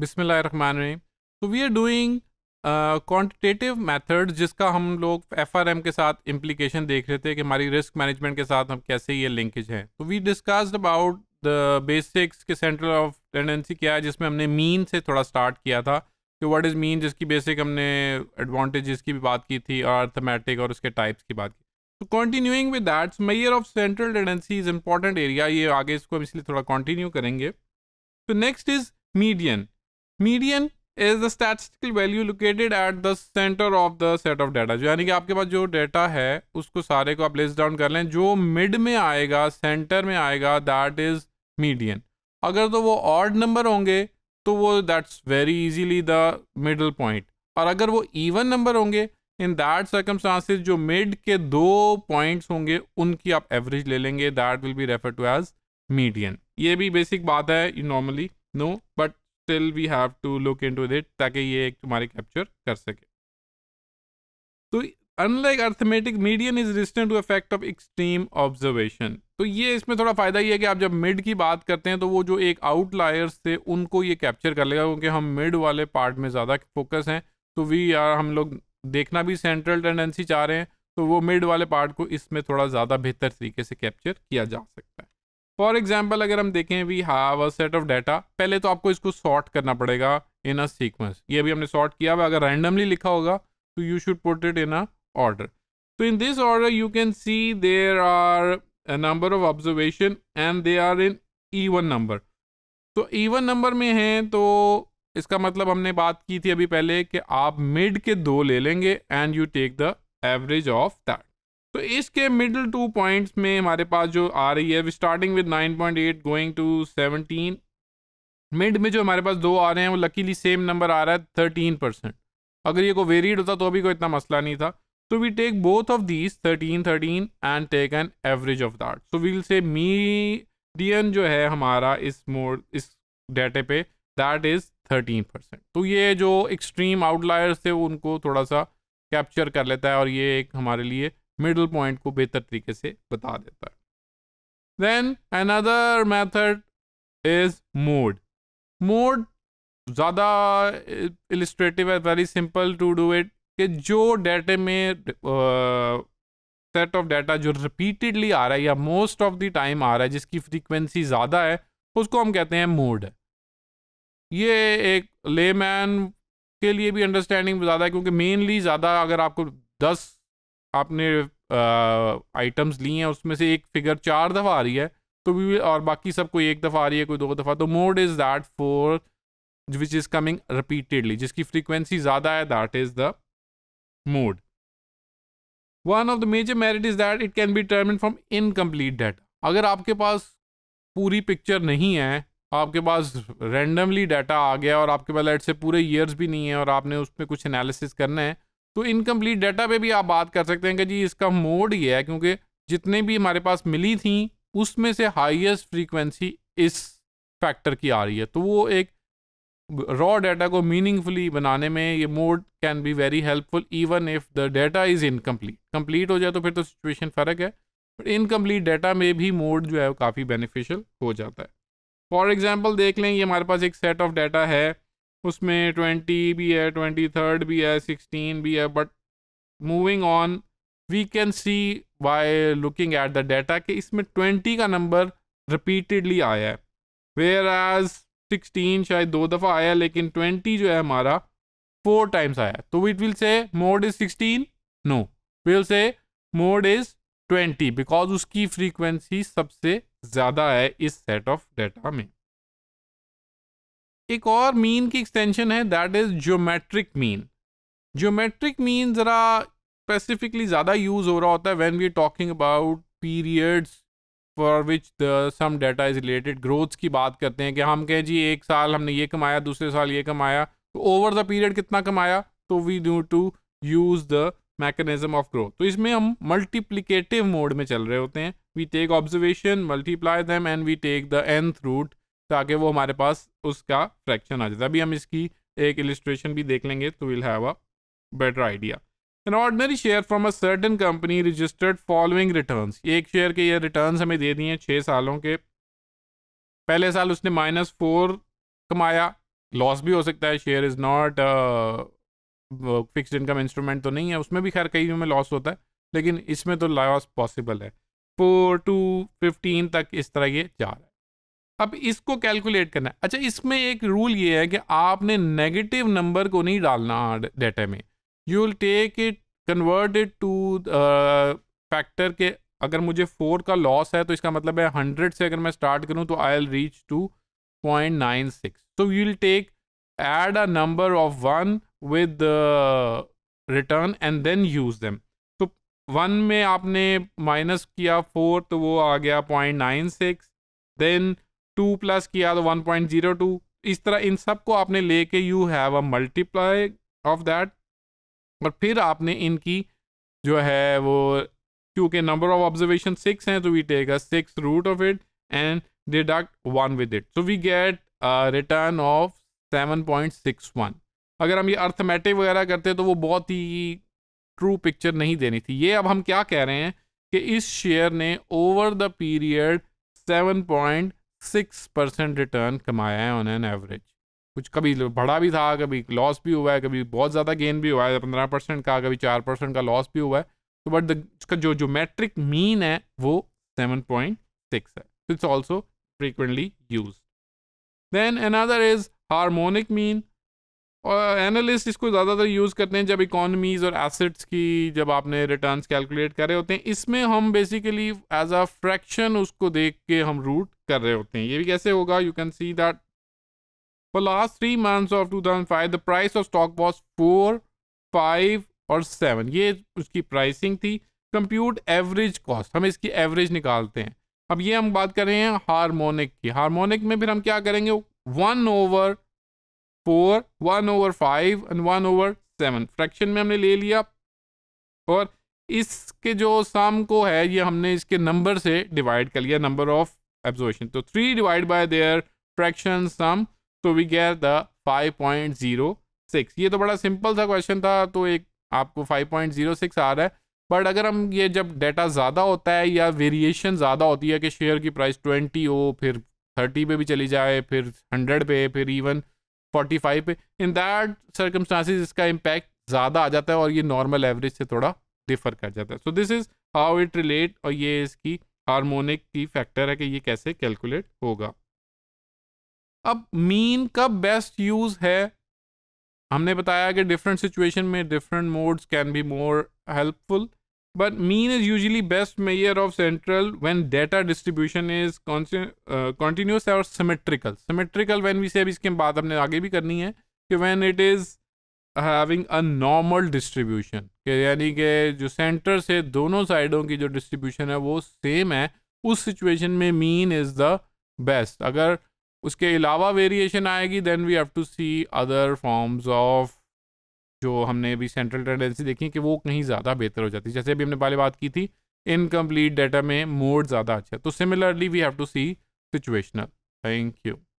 बिसमीम तो we are doing quantitative method जिसका हम लोग एफ के साथ इम्प्लीकेशन देख रहे थे कि हमारी रिस्क मैनेजमेंट के साथ हम कैसे ये लिंकेज हैं तो we discussed about the basics के सेंट्रल ऑफ टेंडेंसी क्या है जिसमें हमने मीन से थोड़ा स्टार्ट किया था कि व्हाट इज़ मीन जिसकी बेसिक हमने एडवांटेजेस की भी बात की थी और अर्थमेटिक और उसके टाइप्स की बात की तो continuing with that's measure of central tendency is important area ये आगे इसको हम इसलिए थोड़ा कंटिन्यू करेंगे तो next is median median is the statistical value located at the centre of the set of data जो यानी कि आपके पास जो डाटा है उसको सारे को आप लिस्ट डाउन कर लें जो मिड में आएगा सेंटर में आएगा दैट इज मीडियन अगर तो वो ऑर्ड नंबर होंगे तो वो that's very easily the middle point और अगर वो इवन नंबर होंगे इन दैट सर्कमस्टांसेस जो मिड के दो पॉइंट्स होंगे उनकी आप एवरेज ले लेंगे that will be refer to as median ये भी बेसिक बात है normally no but still we have to look into that ताकि ये एक तुम्हारे कैप्चर कर सके तो unlike arithmetic median is resistant to affect of extreme observation तो ये इसमें थोड़ा फ़ायदा ये है कि आप जब मिड की बात करते हैं तो वो जो एक आउटलायर्स थे उनको ये कैप्चर कर लेगा क्योंकि हम मिड वाले पार्ट में ज़्यादा फोकस हैं तो वी यार हम लोग देखना भी सेंट्रल टेंडेंसी चाह रहे हैं तो वो मिड वाले पार्ट को इसमें थोड़ा ज़्यादा बेहतर तरीके से कैप्चर किया जा सकता है फॉर एग्जाम्पल अगर हम देखें we have a set of data पहले तो आपको इसको सॉर्ट करना पड़ेगा इन अ सीक्वेंस ये भी हमने सॉर्ट किया हुआ अगर रैंडमली लिखा होगा तो you should put it in a order तो in this order you can see there are number of observation and they are in even number तो ईवन नंबर में हैं तो इसका मतलब हमने बात की थी अभी पहले कि आप मिड के दो ले लेंगे and you take the average of that तो इसके मिडिल टू पॉइंट्स में हमारे पास जो आ रही है starting with 9.8 going to 17 mid में जो हमारे पास दो आ रहे हैं वो लकीली सेम नंबर आ रहा है थर्टीन परसेंट अगर ये को वेरीड होता तो अभी कोई इतना मसला नहीं था तो we take both of these thirteen thirteen and take an average of that so we'll say median जो है हमारा इस मोड इस डेटे पे दैट इज थर्टीन परसेंट तो ये जो एक्सट्रीम आउटलायर्स थे उनको थोड़ा सा कैप्चर कर लेता है और ये एक हमारे लिए मिडल पॉइंट को बेहतर तरीके से बता देता है then another method is mode mode ज़्यादा इलिस्ट्रेटिव है very simple to do it कि जो डेटे में सेट ऑफ डाटा जो रिपीटेडली आ रहा है या मोस्ट ऑफ द टाइम आ रहा है जिसकी फ्रीक्वेंसी ज़्यादा है उसको हम कहते हैं मोड ये एक लेमैन के लिए भी अंडरस्टैंडिंग ज़्यादा है क्योंकि मेनली ज़्यादा अगर आपको दस आपने आइटम्स ली हैं उसमें से एक फिगर चार दफ़ा आ रही है तो भी और बाकी सब कोई एक दफ़ा आ रही है कोई दो दफ़ा तो mode is that four which is coming repeatedly जिसकी फ्रीक्वेंसी ज़्यादा है that is the mode one of the major merit is that it can be determined from incomplete data अगर आपके पास पूरी पिक्चर नहीं है आपके पास रेंडमली डाटा आ गया और आपके पास लाइट से पूरे ईयर्स भी नहीं है और आपने उसमें कुछ एनालिसिस करना है तो इनकम्प्लीट डाटा पे भी आप बात कर सकते हैं कि जी इसका मोड ये है क्योंकि जितने भी हमारे पास मिली थी उसमें से हाईएस्ट फ्रीक्वेंसी इस फैक्टर की आ रही है तो वो एक रॉ डाटा को मीनिंगफुली बनाने में ये mode can be very helpful even if the data is incomplete complete हो जाए तो फिर तो सिचुएशन फ़र्क है बट इनकम्प्लीट डाटा में भी मोड जो है वो काफ़ी बेनिफिशियल हो जाता है फॉर एग्जाम्पल देख लें ये हमारे पास एक सेट ऑफ डाटा है उसमें ट्वेंटी भी है ट्वेंटी थर्ड भी है सिक्सटीन भी है but moving on we can see by looking at the data कि इसमें ट्वेंटी का नंबर रिपीटेडली आया है वेयर एज सिक्सटीन शायद दो दफ़ा आया लेकिन ट्वेंटी जो है हमारा फोर टाइम्स आया तो it will say mode is sixteen no will say mode is twenty because उसकी फ्रीक्वेंसी सबसे ज़्यादा है इस सेट ऑफ डाटा में एक और मीन की एक्सटेंशन है that is geometric mean geometric mean ज़रा स्पेसिफिकली ज़्यादा यूज़ हो रहा होता है when we are talking about periods for which the some data is related growths की बात करते हैं कि हम कहें जी एक साल हमने ये कमाया दूसरे साल ये कमाया तो ओवर द पीरियड कितना कमाया तो we do to use the mechanism of growth तो इसमें हम मल्टीप्लीकेटिव मोड में चल रहे होते हैं we take observation multiply them and we take the nth root ताकि वो हमारे पास उसका फ्रैक्शन आ जाए अभी हम इसकी एक इलिस्ट्रेशन भी देख लेंगे तो will have a better idea an ordinary share from a certain company registered following return एक शेयर के ये रिटर्न हमें दे दिए हैं छः सालों के पहले साल उसने माइनस फोर कमाया लॉस भी हो सकता है share is not fix income instrument तो नहीं है उसमें भी खैर कई में लॉस होता है लेकिन इसमें तो लॉस पॉसिबल है फोर टू फिफ्टीन तक इस तरह ये जा रहा है अब इसको कैलकुलेट करना है अच्छा इसमें एक रूल ये है कि आपने नेगेटिव नंबर को नहीं डालना डेटा में you will take it convert it to factor के अगर मुझे फोर का लॉस है तो इसका मतलब है हंड्रेड से अगर मैं स्टार्ट करूँ तो I will reach to point nine six so you will take add a number of one with return and then use them तो वन में आपने माइनस किया फोर तो वो आ गया point nine six then two plus किया तो वन पॉइंट जीरो टू इस तरह इन सब को आपने लेके you have a multiply of that और फिर आपने इनकी जो है वो क्योंकि नंबर ऑफ ऑब्जर्वेशन सिक्स हैं तो we take a six root of it and deduct one with it so we get return of seven point six one अगर हम ये अर्थमेटिक वगैरह करते तो वो बहुत ही ट्रू पिक्चर नहीं देनी थी ये अब हम क्या कह रहे हैं कि इस शेयर ने over the period seven point six percent return कमाया है ऑन एन एवरेज कुछ कभी बढ़ा भी था कभी लॉस भी हुआ है कभी बहुत ज़्यादा गेन भी हुआ है पंद्रह परसेंट का कभी चार परसेंट का लॉस भी हुआ है तो बट इसका जो जो मैट्रिक मीन है वो सेवन पॉइंट सिक्स है it's also frequently use then another is harmonic mean और एनालिस्ट इसको ज़्यादातर यूज़ करते हैं जब इकोनॉमीज़ और एसेट्स की जब आपने रिटर्न्स कैलकुलेट कर रहे होते हैं इसमें हम बेसिकली एज अ फ्रैक्शन उसको देख के हम रूट कर रहे होते हैं ये भी कैसे होगा you can see that for last three months of five the price of stock was four five और सेवन ये उसकी प्राइसिंग थी कंप्यूट एवरेज कॉस्ट हम इसकी एवरेज निकालते हैं अब ये हम बात कर रहे हैं हारमोनिक की हारमोनिक में फिर हम क्या करेंगे one over four one over five and one over seven fraction में हमने ले लिया और इसके जो सम को है ये हमने इसके नंबर से डिवाइड कर लिया नंबर ऑफ एब्जॉर्शन तो three divide by their fraction sum तो we get the five point zero six ये तो बड़ा सिंपल सा क्वेश्चन था तो एक आपको फाइव पॉइंट जीरो सिक्स आ रहा है बट अगर हम ये जब डाटा ज़्यादा होता है या वेरिएशन ज़्यादा होती है कि शेयर की प्राइस ट्वेंटी हो फिर थर्टी पे भी चली जाए फिर हंड्रेड पे फिर इवन फोर्टी फाइव पे इन दैट सर्कमस्टांसिस इसका इम्पैक्ट ज़्यादा आ जाता है और ये नॉर्मल एवरेज से थोड़ा डिफर कर जाता है so this is how it relate और ये इसकी हारमोनिक की फैक्टर है कि ये कैसे कैलकुलेट होगा अब मीन का बेस्ट यूज़ है हमने बताया कि डिफरेंट सिचुएशन में different modes can be more helpful But mean is usually best measure of central when data distribution is continuous or symmetrical. Symmetrical when we say अभी इसके बाद हमने आगे भी करनी है कि when it is having a normal distribution कि यानी कि जो सेंटर से दोनों साइडों की जो डिस्ट्रीब्यूशन है वो सेम है उस सिचुएशन में मीन इज़ द बेस्ट अगर उसके अलावा वेरिएशन आएगी then we have to see other forms of जो हमने अभी सेंट्रल टेंडेंसी देखी है कि वो कहीं ज़्यादा बेहतर हो जाती है जैसे अभी हमने पहले बात की थी इनकम्प्लीट डाटा में मोड ज़्यादा अच्छा तो similarly we have to see situational thank you